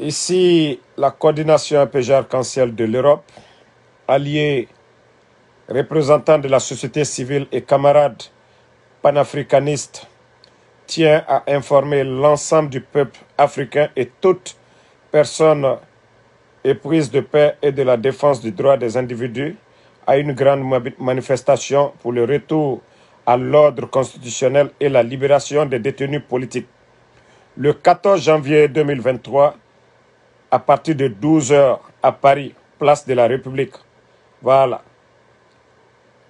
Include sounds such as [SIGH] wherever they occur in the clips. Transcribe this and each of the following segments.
Ici, la coordination APG arc de l'Europe, alliée, représentant de la société civile et camarades panafricanistes, tient à informer l'ensemble du peuple africain et toute personne éprise de paix et de la défense du droit des individus à une grande manifestation pour le retour à l'ordre constitutionnel et la libération des détenus politiques. Le 14 janvier 2023, à partir de 12h à Paris, place de la République. Voilà.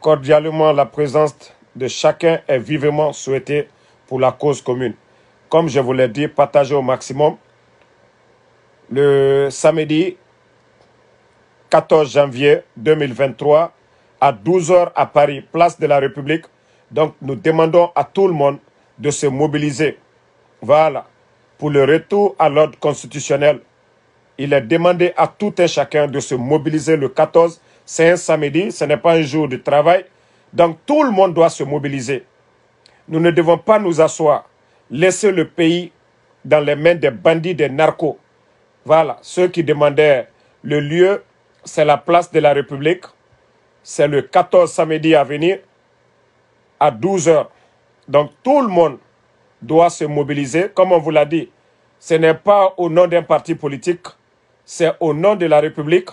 Cordialement, la présence de chacun est vivement souhaitée pour la cause commune. Comme je vous l'ai dit, partagez au maximum. Le samedi 14 janvier 2023 à 12h à Paris, place de la République. Donc nous demandons à tout le monde de se mobiliser. Voilà. Pour le retour à l'ordre constitutionnel il est demandé à tout et chacun de se mobiliser le 14. C'est un samedi, ce n'est pas un jour de travail. Donc tout le monde doit se mobiliser. Nous ne devons pas nous asseoir, laisser le pays dans les mains des bandits, des narcos. Voilà, ceux qui demandaient le lieu, c'est la place de la République. C'est le 14 samedi à venir à 12 heures. Donc tout le monde doit se mobiliser, comme on vous l'a dit. Ce n'est pas au nom d'un parti politique, c'est au nom de la République.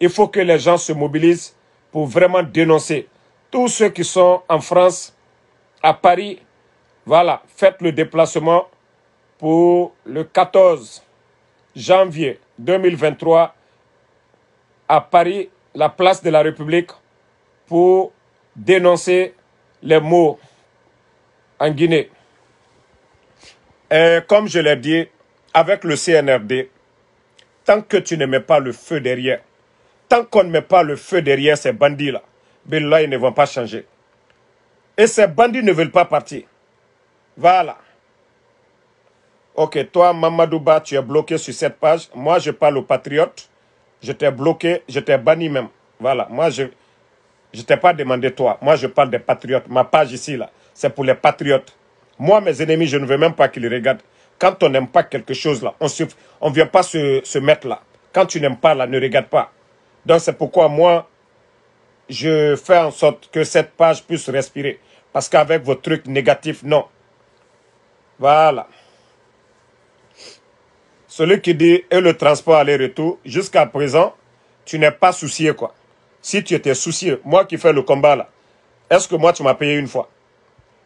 Il faut que les gens se mobilisent pour vraiment dénoncer tous ceux qui sont en France, à Paris. Voilà, faites le déplacement pour le 14 janvier 2023 à Paris, la place de la République, pour dénoncer les maux en Guinée. Et comme je l'ai dit, avec le CNRD, tant que tu ne mets pas le feu derrière, tant qu'on ne met pas le feu derrière ces bandits-là, Ben là, ils ne vont pas changer. Et ces bandits ne veulent pas partir. Voilà. Ok, toi, Mamadouba, tu es bloqué sur cette page. Moi, je parle aux patriotes. Je t'ai bloqué, je t'ai banni même. Voilà, moi, je ne t'ai pas demandé toi. Moi, je parle des patriotes. Ma page ici, là, c'est pour les patriotes. Moi, mes ennemis, je ne veux même pas qu'ils regardent. Quand on n'aime pas quelque chose, là, on ne vient pas se, mettre là. Quand tu n'aimes pas, là, ne regarde pas. Donc, c'est pourquoi moi, je fais en sorte que cette page puisse respirer. Parce qu'avec vos trucs négatifs, non. Voilà. Celui qui dit « et le transport aller-retour », jusqu'à présent, tu n'es pas soucié, quoi. Si tu étais soucié, moi qui fais le combat, là, est-ce que moi, tu m'as payé une fois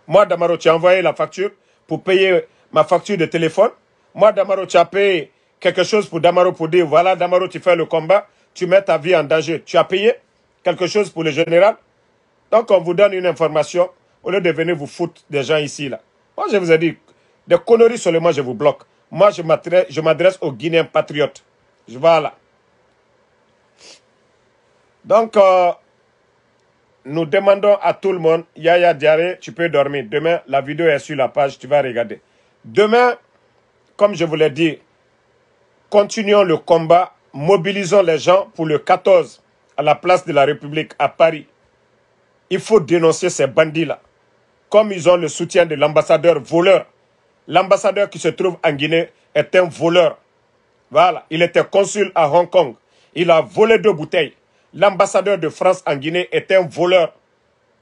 Moi, Damaro, tu as envoyé la facture pour payer ma facture de téléphone. Moi, Damaro, tu as payé quelque chose pour Damaro pour dire, voilà, Damaro, tu fais le combat, tu mets ta vie en danger. Tu as payé quelque chose pour le général. Donc, on vous donne une information au lieu de venir vous foutre des gens ici, là. Moi, je vous ai dit, des conneries seulement, je vous bloque. Moi, je m'adresse aux Guinéens patriotes. Je Donc, euh, nous demandons à tout le monde, Yaya Diaré, tu peux dormir. Demain, la vidéo est sur la page, tu vas regarder. Demain, comme je vous l'ai dit, continuons le combat, mobilisons les gens pour le 14 à la place de la République à Paris. Il faut dénoncer ces bandits-là. Comme ils ont le soutien de l'ambassadeur voleur. L'ambassadeur qui se trouve en Guinée est un voleur. Voilà, il était consul à Hong Kong. Il a volé deux bouteilles. L'ambassadeur de France en Guinée est un voleur.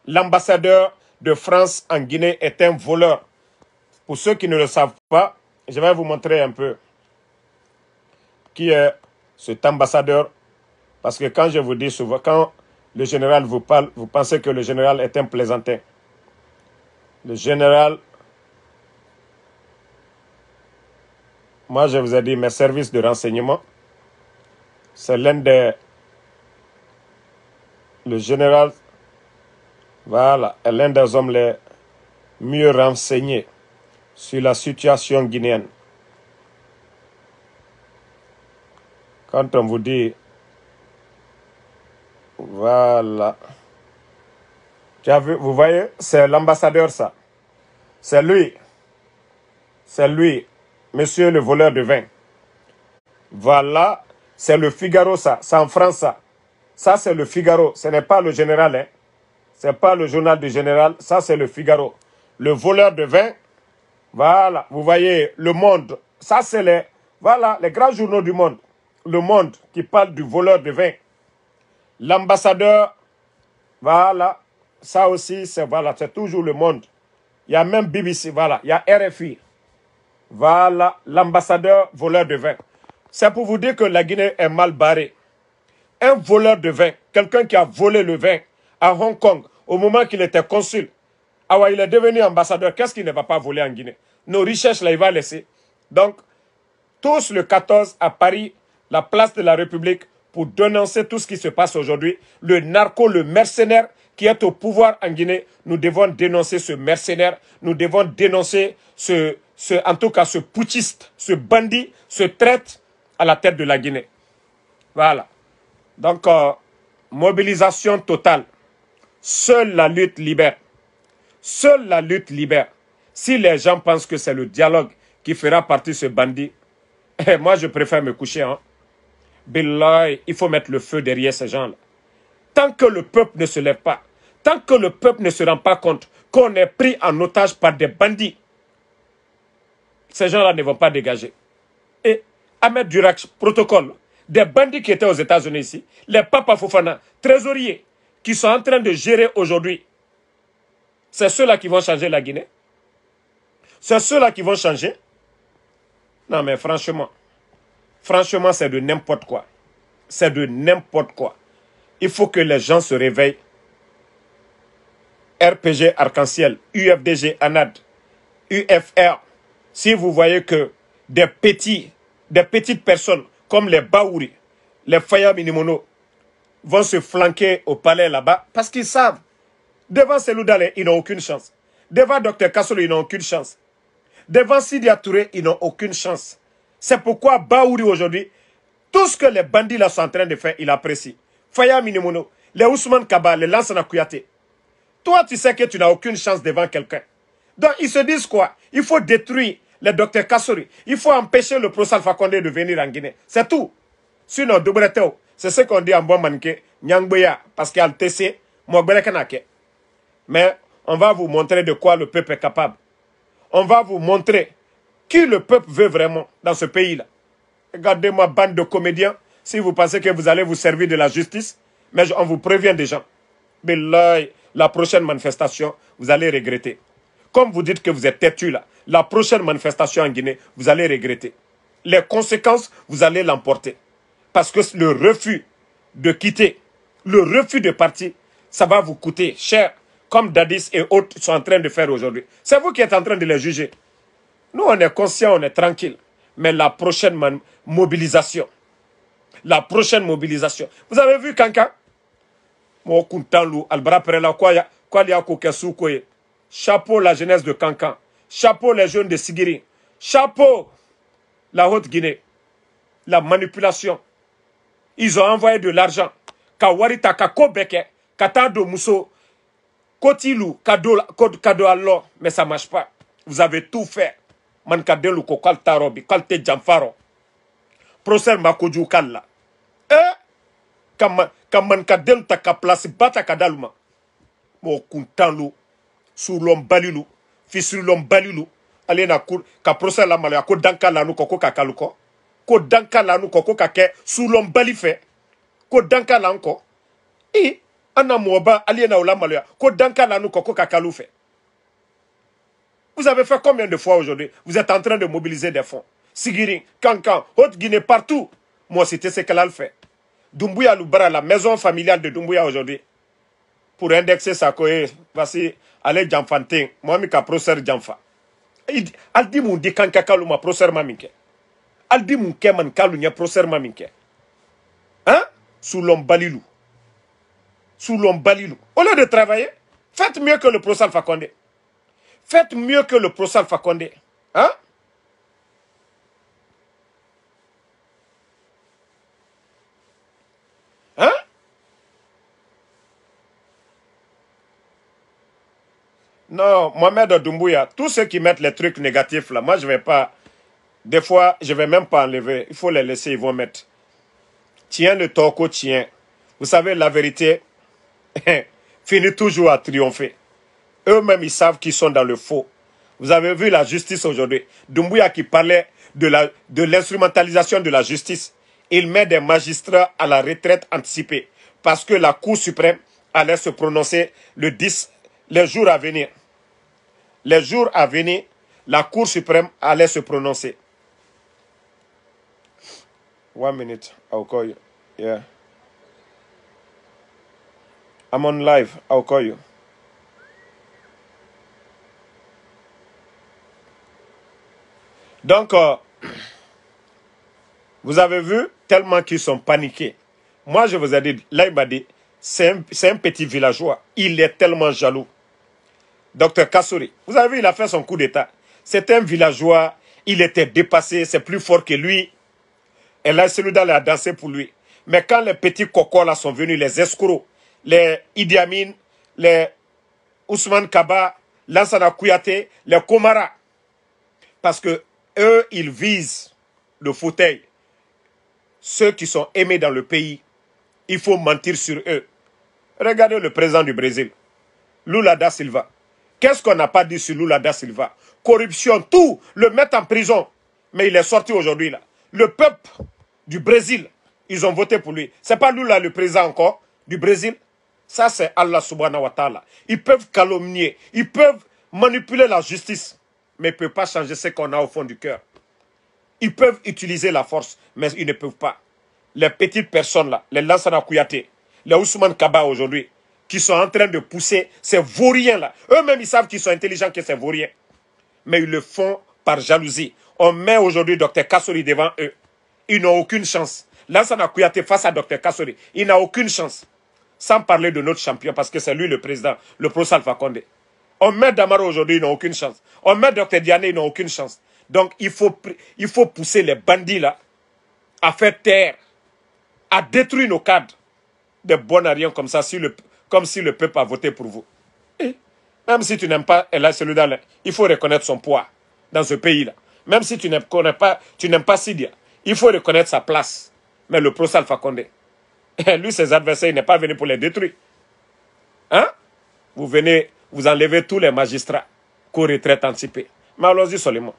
L'ambassadeur de France en Guinée est un voleur. Pour ceux qui ne le savent pas, je vais vous montrer un peu qui est cet ambassadeur. Parce que quand je vous dis souvent, quand le général vous parle, vous pensez que le général est un plaisantin. Le général, moi je vous ai dit, mes services de renseignement, c'est l'un des... Le général, voilà, est l'un des hommes les mieux renseignés sur la situation guinéenne. Quand on vous dit, voilà, vous voyez, c'est l'ambassadeur ça. C'est lui, c'est lui, monsieur le voleur de vin. Voilà, c'est le Figaro ça, c'est en France ça. Ça c'est le Figaro, ce n'est pas le général, hein. n'est pas le journal du général, ça c'est le Figaro. Le voleur de vin, voilà, vous voyez, le monde, ça c'est les, voilà, les grands journaux du monde. Le monde qui parle du voleur de vin. L'ambassadeur, voilà, ça aussi, c'est voilà, c'est toujours le monde. Il y a même BBC, voilà, il y a RFI. Voilà, l'ambassadeur voleur de vin. C'est pour vous dire que la Guinée est mal barrée. Un voleur de vin, quelqu'un qui a volé le vin à Hong Kong au moment qu'il était consul, ah ouais, il est devenu ambassadeur, qu'est-ce qu'il ne va pas voler en Guinée nos richesses, là, il va laisser. Donc, tous le 14 à Paris, la place de la République, pour dénoncer tout ce qui se passe aujourd'hui. Le narco, le mercenaire qui est au pouvoir en Guinée, nous devons dénoncer ce mercenaire, nous devons dénoncer ce, ce en tout cas ce putschiste, ce bandit, ce traite à la tête de la Guinée. Voilà. Donc, euh, mobilisation totale. Seule la lutte libère. Seule la lutte libère. Si les gens pensent que c'est le dialogue qui fera partie de ce bandit, eh, moi je préfère me coucher. Hein. il faut mettre le feu derrière ces gens-là. Tant que le peuple ne se lève pas, tant que le peuple ne se rend pas compte qu'on est pris en otage par des bandits, ces gens-là ne vont pas dégager. Et Ahmed Durak, protocole, des bandits qui étaient aux États-Unis ici, les papas Fofana, trésoriers, qui sont en train de gérer aujourd'hui, c'est ceux-là qui vont changer la Guinée. C'est ceux-là qui vont changer. Non, mais franchement, franchement, c'est de n'importe quoi. C'est de n'importe quoi. Il faut que les gens se réveillent. RPG Arc-en-Ciel, UFDG ANAD, UFR. Si vous voyez que des petits, des petites personnes comme les Baouri, les Faya Minimono vont se flanquer au palais là-bas parce qu'ils savent, devant Seloudale, ils n'ont aucune chance. Devant Dr Kassolo, ils n'ont aucune chance. Devant Sidi Touré, ils n'ont aucune chance. C'est pourquoi Baouri aujourd'hui, tout ce que les bandits là sont en train de faire, il apprécie. Faya Minimono, les Ousmane Kaba, les Lansana Kouyaté. Toi, tu sais que tu n'as aucune chance devant quelqu'un. Donc, ils se disent quoi Il faut détruire le docteur Kassouri. Il faut empêcher le professeur Alpha Condé de venir en Guinée. C'est tout. Sinon, c'est ce qu'on dit en bon manqué, Nyangboya parce qu'il y a le TC, Mais on va vous montrer de quoi le peuple est capable on va vous montrer qui le peuple veut vraiment dans ce pays-là. Regardez-moi, bande de comédiens, si vous pensez que vous allez vous servir de la justice, mais on vous prévient déjà. Mais là, la prochaine manifestation, vous allez regretter. Comme vous dites que vous êtes têtu là, la prochaine manifestation en Guinée, vous allez regretter. Les conséquences, vous allez l'emporter. Parce que le refus de quitter, le refus de partir, ça va vous coûter cher comme Dadis et autres sont en train de faire aujourd'hui. C'est vous qui êtes en train de les juger. Nous, on est conscients, on est tranquille. Mais la prochaine mobilisation, la prochaine mobilisation. Vous avez vu Kanka Chapeau la jeunesse de Kankan. Chapeau les jeunes de Sigiri. Chapeau la Haute-Guinée. La manipulation. Ils ont envoyé de l'argent. Kawarita Kakobeke, Katado Mousso, Kotilou, cadeau, code cadeau alors, mais ça marche pas. Vous avez tout fait. Man kadelou ko kal tarobi, kal te jamfaro. Proser makoju Kala. Eh? Hein? Kama, Man kadelu ta place bata kadaluma. Mo kuntanlu, sur l'homme balilu, fils sur l'homme balilou. Allez na kur, ka proser la malaya, ko danka koko kakaluko. Ko danka lanu koko kake, sur l'homme balifé Ko danka lanko. Eh? ko vous avez fait combien de fois aujourd'hui vous êtes en train de mobiliser des fonds sigiri kankan haute guinée partout moi c'était ce qu'elle a fait dumbuya lubara la maison familiale de dumbuya aujourd'hui pour indexer sa koye eh, voici allez, Djamfantin. moi Mika, ka Djamfa. janfa mou di dit qu'elle kanka un ma procès maminke. min kɛ ali di procès sous l'ombalilou. Au lieu de travailler, faites mieux que le professeur Fakonde. Faites mieux que le professeur Fakonde. Hein? Hein? Non, Mohamed Doumbouya, tous ceux qui mettent les trucs négatifs là, moi je ne vais pas. Des fois, je vais même pas enlever. Il faut les laisser, ils vont mettre. Tiens le torco, tiens. Vous savez, la vérité, [LAUGHS] finit toujours à triompher. Eux-mêmes, ils savent qu'ils sont dans le faux. Vous avez vu la justice aujourd'hui. Dumbuya qui parlait de l'instrumentalisation de, la justice. Il met des magistrats à la retraite anticipée parce que la Cour suprême allait se prononcer le 10, les jours à venir. Les jours à venir, la Cour suprême allait se prononcer. One minute, I'll call Yeah. I'm on live. I'll call you. Donc, euh, vous avez vu tellement qu'ils sont paniqués. Moi, je vous ai dit, là, c'est un, petit villageois. Il est tellement jaloux. Docteur Kassouri, vous avez vu, il a fait son coup d'État. C'est un villageois, il était dépassé, c'est plus fort que lui. Et là, celui-là a dansé pour lui. Mais quand les petits cocos sont venus, les escrocs, les Idi Amin, les Ousmane Kaba, Lansana Kouyaté, les Komara. Parce que eux, ils visent le fauteuil. Ceux qui sont aimés dans le pays, il faut mentir sur eux. Regardez le président du Brésil, Lula da Silva. Qu'est-ce qu'on n'a pas dit sur Lula da Silva Corruption, tout, le mettre en prison. Mais il est sorti aujourd'hui là. Le peuple du Brésil, ils ont voté pour lui. C'est pas Lula le président encore du Brésil. Ça, c'est Allah subhanahu wa ta'ala. Ils peuvent calomnier, ils peuvent manipuler la justice, mais ils ne peuvent pas changer ce qu'on a au fond du cœur. Ils peuvent utiliser la force, mais ils ne peuvent pas. Les petites personnes là, les Lansana Kouyaté, les Ousmane Kaba aujourd'hui, qui sont en train de pousser ces vauriens là, eux-mêmes ils savent qu'ils sont intelligents, que c'est vauriens. Mais ils le font par jalousie. On met aujourd'hui Dr Kassori devant eux. Ils n'ont aucune chance. Lansana Kouyaté face à Dr Kassori, il n'a aucune chance. Sans parler de notre champion, parce que c'est lui le président, le pro salfa Condé. On met Damaro aujourd'hui, ils n'ont aucune chance. On met Dr Diane, ils n'ont aucune chance. Donc il faut, il faut pousser les bandits là à faire taire, à détruire nos cadres de bon à comme ça, le, comme si le peuple a voté pour vous. Et même si tu n'aimes pas Ella là il faut reconnaître son poids dans ce pays-là. Même si tu n'aimes pas, tu pas Sidia, il faut reconnaître sa place. Mais le pro salfa lui, ses adversaires, il n'est pas venu pour les détruire. Hein? Vous venez, vous enlevez tous les magistrats cours retraites anticipée. Mais allons-y seulement.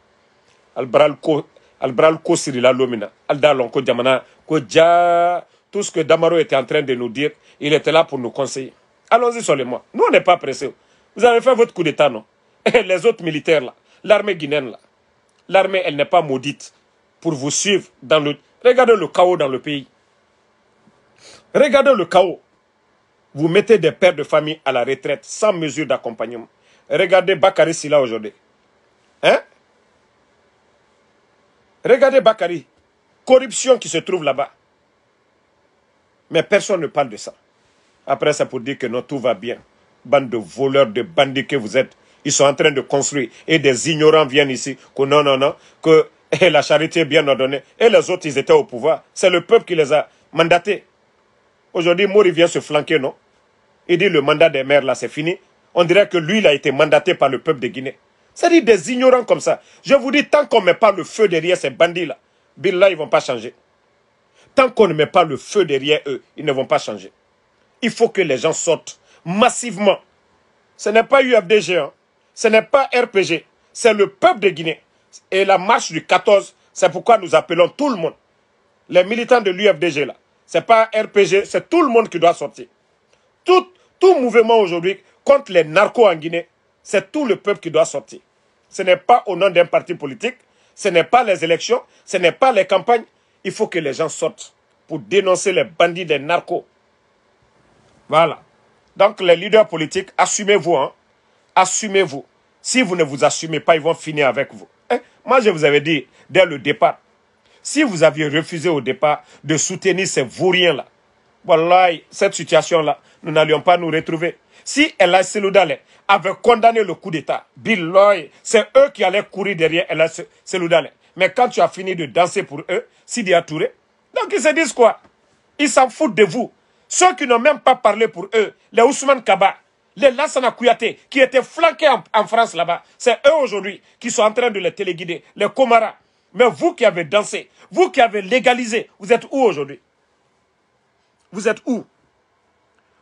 Tout ce que Damaro était en train de nous dire, il était là pour nous conseiller. Allons-y seulement. Nous, on n'est pas pressés. Vous avez fait votre coup d'État, non [LAUGHS] Et les autres militaires, là, l'armée guinéenne, là, l'armée, elle n'est pas maudite pour vous suivre dans le... Regardez le chaos dans le pays. Regardez le chaos. Vous mettez des pères de famille à la retraite sans mesure d'accompagnement. Regardez Bakary Silla aujourd'hui. Hein? Regardez Bakary. Corruption qui se trouve là-bas. Mais personne ne parle de ça. Après, c'est pour dire que non, tout va bien. Bande de voleurs, de bandits que vous êtes. Ils sont en train de construire. Et des ignorants viennent ici. Que non, non, non. Que eh, la charité est bien ordonnée. Et les autres, ils étaient au pouvoir. C'est le peuple qui les a mandatés. Aujourd'hui, Mori vient se flanquer, non Il dit le mandat des maires, là, c'est fini. On dirait que lui, il a été mandaté par le peuple de Guinée. C'est-à-dire des ignorants comme ça. Je vous dis, tant qu'on ne met pas le feu derrière ces bandits-là, là, ils ne vont pas changer. Tant qu'on ne met pas le feu derrière eux, ils ne vont pas changer. Il faut que les gens sortent massivement. Ce n'est pas UFDG, hein. ce n'est pas RPG, c'est le peuple de Guinée. Et la marche du 14, c'est pourquoi nous appelons tout le monde. Les militants de l'UFDG, là, ce n'est pas RPG, c'est tout le monde qui doit sortir. Tout, mouvement aujourd'hui contre les narcos en Guinée, c'est tout le peuple qui doit sortir. Ce n'est pas au nom d'un parti politique, ce n'est pas les élections, ce n'est pas les campagnes. Il faut que les gens sortent pour dénoncer les bandits des narcos. Voilà. Donc les leaders politiques, assumez-vous. Hein? Assumez-vous. Si vous ne vous assumez pas, ils vont finir avec vous. Eh, moi, je vous avais dit dès le départ, si vous aviez refusé au départ de soutenir ces vauriens-là, voilà, cette situation-là, nous n'allions pas nous retrouver. Si El Seloudale avait condamné le coup d'État, Billoy, c'est eux qui allaient courir derrière El Seloudale. Mais quand tu as fini de danser pour eux, Sidi a touré. Donc ils se disent quoi Ils s'en foutent de vous. Ceux qui n'ont même pas parlé pour eux, les Ousmane Kaba, les Lassana Kouyaté, qui étaient flanqués en, en France là-bas, c'est eux aujourd'hui qui sont en train de les téléguider, les Komara, mais vous qui avez dansé, vous qui avez légalisé, vous êtes où aujourd'hui Vous êtes où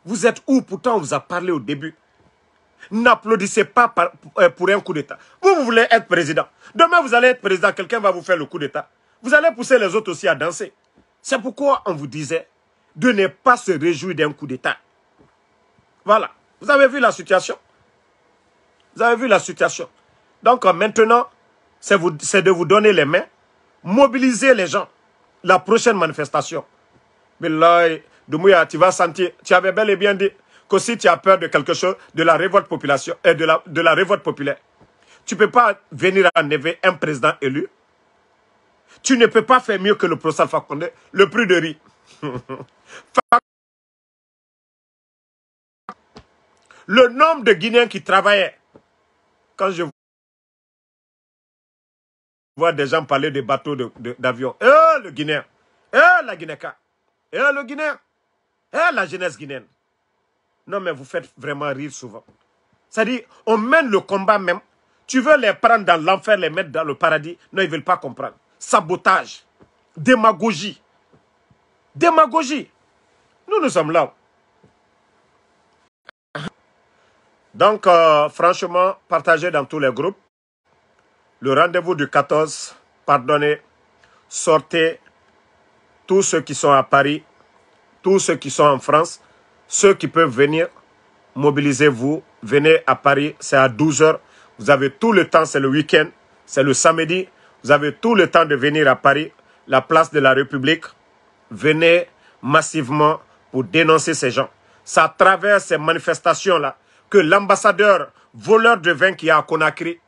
Vous êtes où Pourtant, on vous a parlé au début. N'applaudissez pas euh, pour un coup d'État. Vous, vous voulez être président. Demain, vous allez être président. Quelqu'un va vous faire le coup d'État. Vous allez pousser les autres aussi à danser. C'est pourquoi on vous disait de ne pas se réjouir d'un coup d'État. Voilà. Vous avez vu la situation. Vous avez vu la situation. Donc euh, maintenant, c'est de vous donner les mains, mobiliser les gens. La prochaine manifestation. là tu vas sentir, tu avais bel et bien dit que si tu as peur de quelque chose, de la révolte population, et euh, de la, de la révolte populaire, tu ne peux pas venir enlever un président élu. Tu ne peux pas faire mieux que le professeur Fakonde, le prix de riz. [LAUGHS] le nombre de Guinéens qui travaillaient, quand je voir des gens parler de bateaux, d'avion. eh, le Guinéen Eh, la Guinéka Eh, le Guinéen Eh, la jeunesse guinéenne Non, mais vous faites vraiment rire souvent. C'est-à-dire, on mène le combat même. Tu veux les prendre dans l'enfer, les mettre dans le paradis. Non, ils ne veulent pas comprendre. Sabotage, démagogie. Démagogie. Nous, nous sommes là. Donc, euh, franchement, partagez dans tous les groupes le rendez-vous du 14, pardonnez, sortez tous ceux qui sont à Paris, tous ceux qui sont en France, ceux qui peuvent venir, mobilisez-vous, venez à Paris, c'est à 12h, vous avez tout le temps, c'est le week-end, c'est le samedi, vous avez tout le temps de venir à Paris, la place de la République, venez massivement pour dénoncer ces gens. C'est à travers ces manifestations-là que l'ambassadeur voleur de vin qui a à Conakry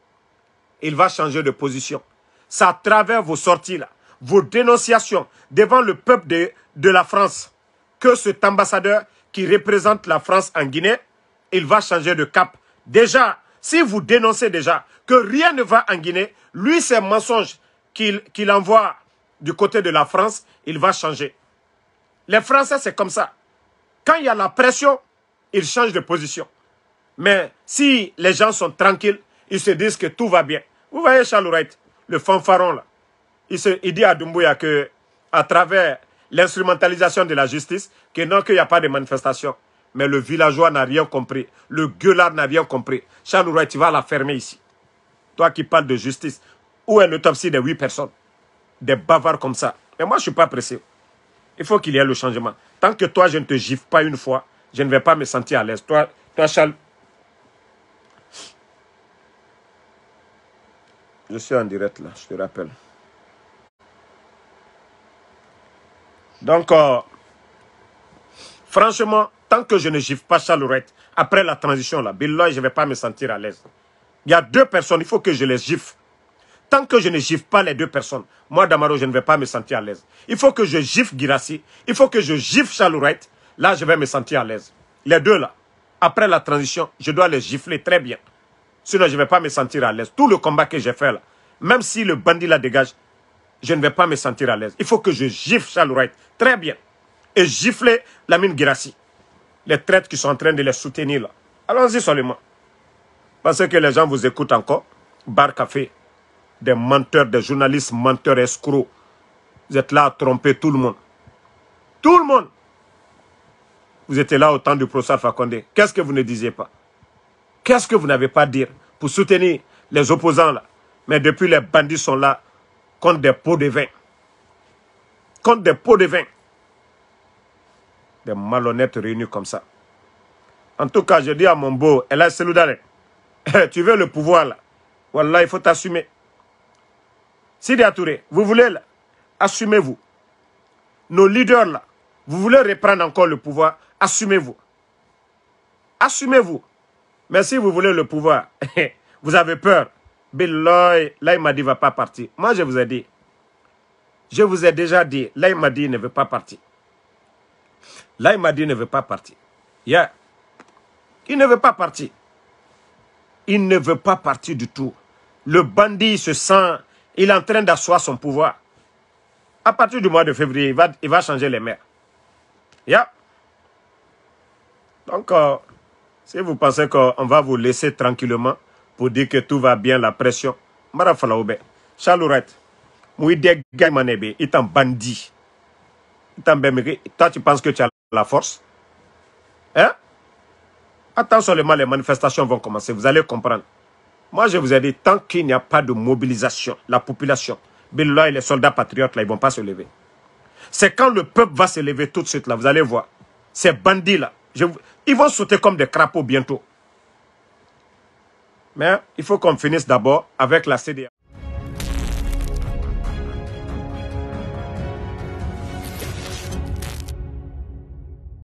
il va changer de position. C'est à travers vos sorties, là, vos dénonciations devant le peuple de, la France que cet ambassadeur qui représente la France en Guinée, il va changer de cap. Déjà, si vous dénoncez déjà que rien ne va en Guinée, lui, c'est mensonge qu'il envoie du côté de la France, il va changer. Les Français, c'est comme ça. Quand il y a la pression, ils changent de position. Mais si les gens sont tranquilles, ils se disent que tout va bien. Vous voyez Wright, le fanfaron là. Il, se, dit à Doumbouya que à travers l'instrumentalisation de la justice, que non, qu'il n'y a pas de manifestation. Mais le villageois n'a rien compris. Le gueulard n'a rien compris. Wright, tu vas la fermer ici. Toi qui parles de justice, où est l'autopsie des huit personnes Des bavards comme ça. Mais moi, je ne suis pas pressé. Il faut qu'il y ait le changement. Tant que toi, je ne te gifle pas une fois, je ne vais pas me sentir à l'aise. toi, Charles, Je suis en direct là, je te rappelle. Donc, euh, franchement, tant que je ne gifle pas Chalourette, après la transition là, Billoy, je ne vais pas me sentir à l'aise. Il y a deux personnes, il faut que je les gifle. Tant que je ne gifle pas les deux personnes, moi, Damaro, je ne vais pas me sentir à l'aise. Il faut que je gifle Girassi, il faut que je gifle Chalourette. Là, je vais me sentir à l'aise. Les deux là, après la transition, je dois les gifler très bien. Sinon, je ne vais pas me sentir à l'aise. Tout le combat que j'ai fait là, même si le bandit la dégage, je ne vais pas me sentir à l'aise. Il faut que je gifle Charles Wright. Très bien. Et gifler mine Girassi. Les traîtres qui sont en train de les soutenir là. Allons-y seulement. Parce que les gens vous écoutent encore. Bar café. Des menteurs, des journalistes menteurs escrocs. Vous êtes là à tromper tout le monde. Tout le monde. Vous étiez là au temps du professeur Fakonde. Qu'est-ce que vous ne disiez pas Qu'est-ce que vous n'avez pas à dire pour soutenir les opposants là Mais depuis, les bandits sont là contre des pots de vin. Contre des pots de vin. Des malhonnêtes réunis comme ça. En tout cas, je dis à mon beau, [LAUGHS] tu veux le pouvoir là. Voilà, il faut t'assumer. Sidi Touré, vous voulez là, assumez-vous. Nos leaders là, vous voulez reprendre encore le pouvoir, assumez-vous. Assumez-vous. Mais si vous voulez le pouvoir, [LAUGHS] vous avez peur. Billoy, là, il m'a dit, ne va pas partir. Moi, je vous ai dit. Je vous ai déjà dit, là, il m'a dit, ne veut pas partir. Là, il m'a dit, ne veut pas partir. Yeah. Il ne veut pas partir. Il ne veut pas partir du tout. Le bandit se sent, il est en train d'asseoir son pouvoir. À partir du mois de février, il va, il va changer les maires. Yeah. Donc, euh, si vous pensez qu'on va vous laisser tranquillement pour dire que tout va bien, la pression, mara falaoube, chalouret, mouide gaimanebe, il t'en bandit. Toi, tu penses que tu as la force Hein Attends seulement, les manifestations vont commencer. Vous allez comprendre. Moi, je vous ai dit, tant qu'il n'y a pas de mobilisation, la population, et les soldats patriotes, là, ils ne vont pas se lever. C'est quand le peuple va se lever tout de suite, là, vous allez voir. Ces bandits-là, ils vont sauter comme des crapauds bientôt. Mais il faut qu'on finisse d'abord avec la CDA.